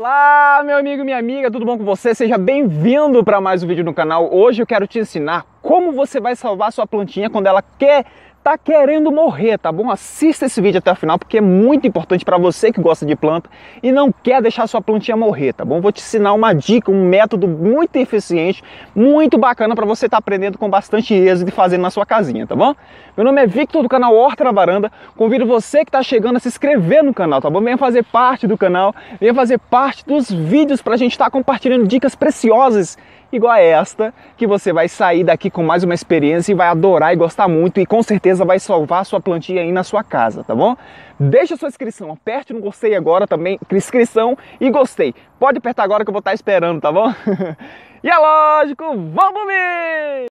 Olá, meu amigo e minha amiga, tudo bom com você? Seja bem-vindo para mais um vídeo no canal. Hoje eu quero te ensinar como você vai salvar sua plantinha quando ela quer tá querendo morrer, tá bom? Assista esse vídeo até o final porque é muito importante para você que gosta de planta e não quer deixar sua plantinha morrer, tá bom? Vou te ensinar uma dica, um método muito eficiente, muito bacana para você estar tá aprendendo com bastante êxito e fazendo na sua casinha, tá bom? Meu nome é Victor do canal Horta na Varanda. Convido você que está chegando a se inscrever no canal, tá bom? Venha fazer parte do canal, venha fazer parte dos vídeos para a gente estar tá compartilhando dicas preciosas igual a esta, que você vai sair daqui com mais uma experiência e vai adorar e gostar muito e com certeza vai salvar a sua plantinha aí na sua casa, tá bom? Deixa sua inscrição, aperte no gostei agora também, inscrição e gostei. Pode apertar agora que eu vou estar esperando, tá bom? e é lógico, vamos ver!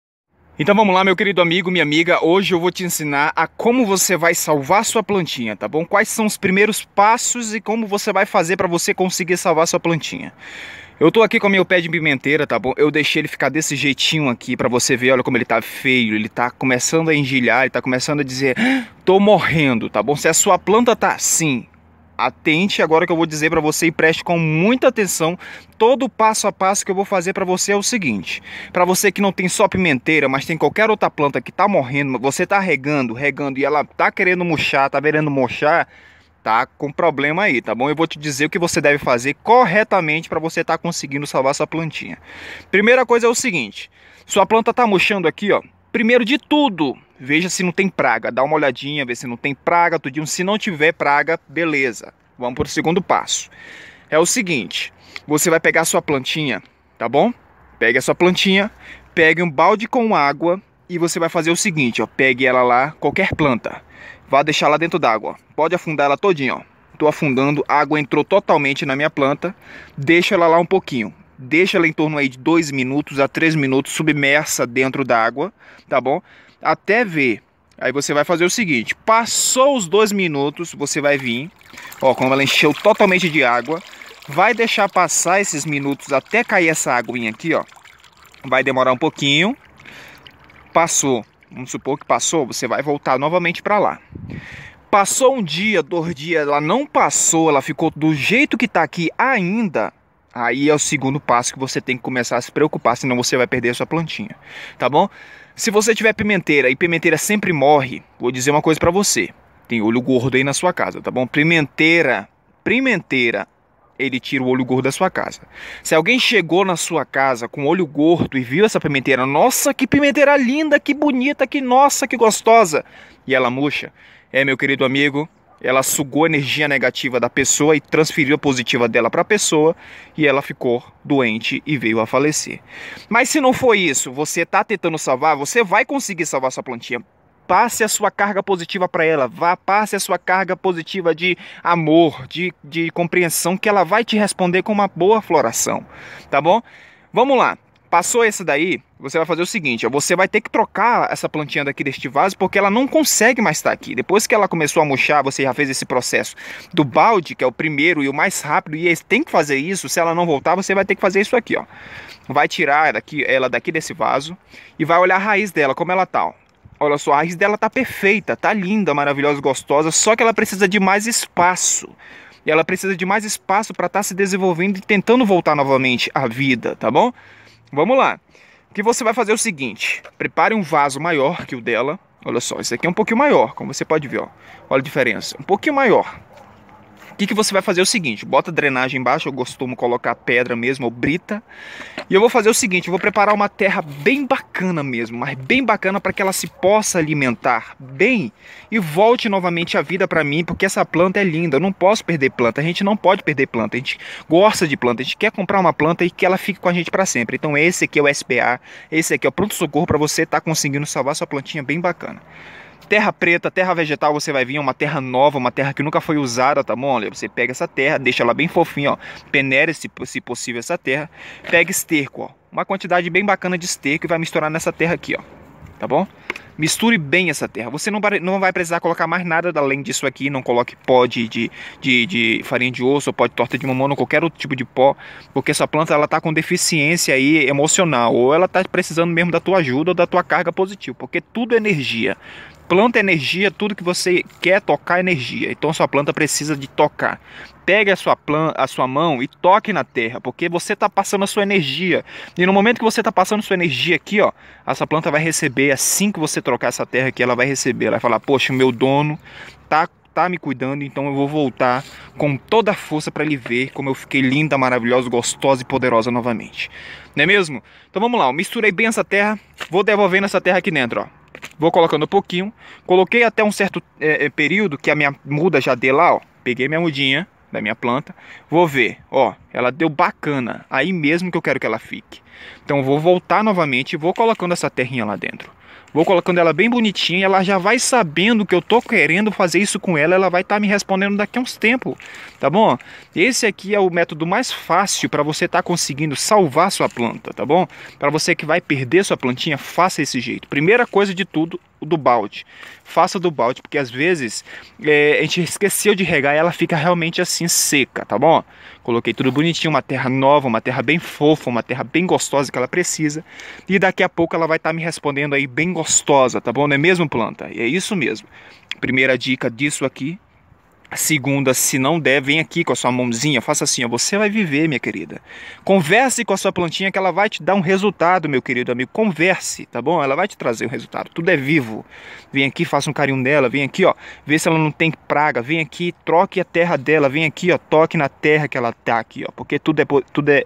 Então vamos lá, meu querido amigo, minha amiga. Hoje eu vou te ensinar a como você vai salvar sua plantinha, tá bom? Quais são os primeiros passos e como você vai fazer para você conseguir salvar sua plantinha. Eu tô aqui com meu pé de pimenteira, tá bom? Eu deixei ele ficar desse jeitinho aqui pra você ver, olha como ele tá feio. Ele tá começando a engilhar, ele tá começando a dizer, ah, tô morrendo, tá bom? Se a sua planta tá assim, atente agora que eu vou dizer para você e preste com muita atenção. Todo passo a passo que eu vou fazer para você é o seguinte: para você que não tem só pimenteira, mas tem qualquer outra planta que tá morrendo, você tá regando, regando e ela tá querendo murchar, tá querendo murchar, tá com problema aí, tá bom? Eu vou te dizer o que você deve fazer corretamente para você estar tá conseguindo salvar sua plantinha. Primeira coisa é o seguinte, sua planta tá murchando aqui, ó. Primeiro de tudo, veja se não tem praga, dá uma olhadinha, vê se não tem praga, tudinho. Se não tiver praga, beleza. Vamos para o segundo passo. É o seguinte, você vai pegar a sua plantinha, tá bom? Pegue a sua plantinha, pegue um balde com água e você vai fazer o seguinte, ó, pegue ela lá, qualquer planta vá deixar lá dentro d'água. Pode afundar ela todinha, ó. Tô afundando, a água entrou totalmente na minha planta. Deixa ela lá um pouquinho. Deixa ela em torno aí de 2 minutos a 3 minutos submersa dentro d'água, tá bom? Até ver. Aí você vai fazer o seguinte, passou os 2 minutos, você vai vir, ó, como ela encheu totalmente de água, vai deixar passar esses minutos até cair essa aguinha aqui, ó. Vai demorar um pouquinho. Passou Vamos supor que passou, você vai voltar novamente para lá. Passou um dia, dois dias, ela não passou, ela ficou do jeito que está aqui ainda. Aí é o segundo passo que você tem que começar a se preocupar, senão você vai perder a sua plantinha, tá bom? Se você tiver pimenteira e pimenteira sempre morre, vou dizer uma coisa para você. Tem olho gordo aí na sua casa, tá bom? Pimenteira, pimenteira ele tira o olho gordo da sua casa. Se alguém chegou na sua casa com olho gordo e viu essa pimenteira, nossa, que pimenteira linda, que bonita, que nossa, que gostosa, e ela murcha, é meu querido amigo, ela sugou a energia negativa da pessoa e transferiu a positiva dela para a pessoa e ela ficou doente e veio a falecer. Mas se não for isso, você está tentando salvar, você vai conseguir salvar sua plantinha passe a sua carga positiva para ela, vá, passe a sua carga positiva de amor, de, de compreensão, que ela vai te responder com uma boa floração, tá bom? Vamos lá. Passou essa daí, você vai fazer o seguinte: ó, você vai ter que trocar essa plantinha daqui deste vaso, porque ela não consegue mais estar tá aqui. Depois que ela começou a murchar, você já fez esse processo do balde, que é o primeiro e o mais rápido, e tem que fazer isso. Se ela não voltar, você vai ter que fazer isso aqui, ó. Vai tirar daqui, ela daqui desse vaso e vai olhar a raiz dela, como ela tá, ó. Olha só, a raiz dela tá perfeita, tá linda, maravilhosa, gostosa, só que ela precisa de mais espaço. E ela precisa de mais espaço para estar tá se desenvolvendo e tentando voltar novamente à vida, tá bom? Vamos lá. O que você vai fazer é o seguinte: prepare um vaso maior que o dela. Olha só, esse aqui é um pouquinho maior, como você pode ver, ó. Olha a diferença, um pouquinho maior. O que, que você vai fazer é o seguinte: bota drenagem embaixo, eu costumo colocar pedra mesmo, ou brita. E eu vou fazer o seguinte: eu vou preparar uma terra bem bacana mesmo, mas bem bacana para que ela se possa alimentar bem e volte novamente a vida para mim, porque essa planta é linda. Eu não posso perder planta, a gente não pode perder planta. A gente gosta de planta, a gente quer comprar uma planta e que ela fique com a gente para sempre. Então, esse aqui é o SPA, esse aqui é o pronto-socorro para você estar tá conseguindo salvar sua plantinha bem bacana terra preta, terra vegetal, você vai vir uma terra nova, uma terra que nunca foi usada, tá bom? Olha, você pega essa terra, deixa ela bem fofinha, ó. Peneira, se, se possível, essa terra. Pega esterco, ó. Uma quantidade bem bacana de esterco e vai misturar nessa terra aqui, ó. Tá bom? Misture bem essa terra. Você não vai, não vai precisar colocar mais nada além disso aqui. Não coloque pó de, de, de, de farinha de osso, pó de torta de mamona, qualquer outro tipo de pó, porque essa planta ela tá com deficiência aí emocional, ou ela tá precisando mesmo da tua ajuda ou da tua carga positiva, porque tudo é energia. Planta energia, tudo que você quer tocar é energia. Então sua planta precisa de tocar. Pegue a sua, plan a sua mão e toque na terra, porque você está passando a sua energia. E no momento que você está passando sua energia aqui, ó, essa planta vai receber, assim que você trocar essa terra aqui, ela vai receber. Ela vai falar, poxa, meu dono tá tá me cuidando, então eu vou voltar com toda a força para ele ver como eu fiquei linda, maravilhosa, gostosa e poderosa novamente. Não é mesmo? Então vamos lá, eu misturei bem essa terra, vou devolvendo essa terra aqui dentro, ó. Vou colocando um pouquinho. Coloquei até um certo é, é período que a minha muda já deu lá, ó. Peguei minha mudinha da minha planta. Vou ver, ó. Ela deu bacana. Aí mesmo que eu quero que ela fique. Então vou voltar novamente e vou colocando essa terrinha lá dentro. Vou colocando ela bem bonitinha, ela já vai sabendo que eu tô querendo fazer isso com ela, ela vai estar tá me respondendo daqui a uns tempos, tá bom? Esse aqui é o método mais fácil para você estar tá conseguindo salvar sua planta, tá bom? Para você que vai perder sua plantinha, faça esse jeito. Primeira coisa de tudo, o do balde. Faça do balde, porque às vezes é, a gente esqueceu de regar e ela fica realmente assim seca, tá bom? Coloquei tudo bonitinho, uma terra nova, uma terra bem fofa, uma terra bem gostosa que ela precisa. E daqui a pouco ela vai estar tá me respondendo aí bem gostosa, tá bom? Não é mesmo, planta? É isso mesmo. Primeira dica disso aqui Segunda, se não der, vem aqui com a sua mãozinha, faça assim, ó, você vai viver, minha querida. Converse com a sua plantinha que ela vai te dar um resultado, meu querido amigo. Converse, tá bom? Ela vai te trazer um resultado. Tudo é vivo. Vem aqui, faça um carinho nela, vem aqui, ó, vê se ela não tem praga, vem aqui, troque a terra dela, vem aqui, ó, toque na terra que ela tá aqui, ó, porque tudo é tudo é,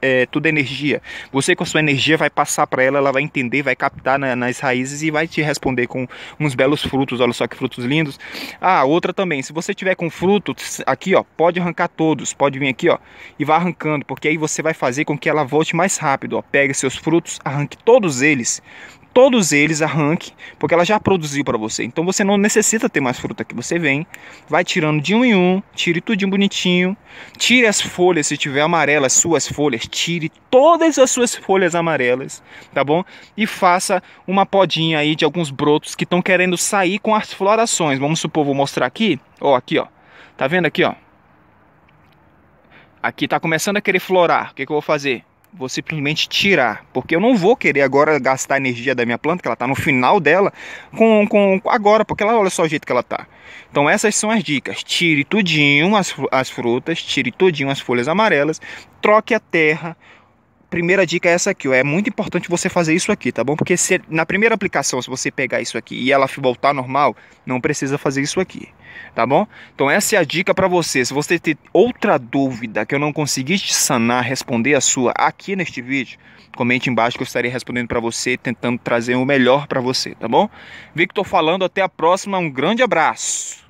é tudo é energia. Você com a sua energia vai passar para ela, ela vai entender, vai captar na, nas raízes e vai te responder com uns belos frutos, olha só que frutos lindos. Ah, outra também, se você tiver tiver com fruto, aqui ó, pode arrancar todos, pode vir aqui ó e vai arrancando, porque aí você vai fazer com que ela volte mais rápido, ó. Pegue seus frutos, arranque todos eles todos eles, arranque, porque ela já produziu para você. Então você não necessita ter mais fruta que você vem. Vai tirando de um em um, tire tudinho bonitinho. Tire as folhas, se tiver amarelas, suas folhas, tire todas as suas folhas amarelas, tá bom? E faça uma podinha aí de alguns brotos que estão querendo sair com as florações. Vamos supor, vou mostrar aqui, ó, aqui, ó. Tá vendo aqui, ó? Aqui tá começando a querer florar. O que, que eu vou fazer? vou simplesmente tirar, porque eu não vou querer agora gastar a energia da minha planta, que ela está no final dela, com, com agora, porque ela olha só o jeito que ela está. Então essas são as dicas. Tire tudinho as, as frutas, tire tudinho as folhas amarelas, troque a terra, primeira dica é essa aqui, ó. É muito importante você fazer isso aqui, tá bom? Porque se, na primeira aplicação, se você pegar isso aqui e ela voltar normal, não precisa fazer isso aqui, tá bom? Então essa é a dica para você. Se você tem outra dúvida que eu não consegui te sanar, responder a sua aqui neste vídeo, comente embaixo que eu estarei respondendo para você, tentando trazer o melhor para você, tá bom? Victor falando, até a próxima, um grande abraço!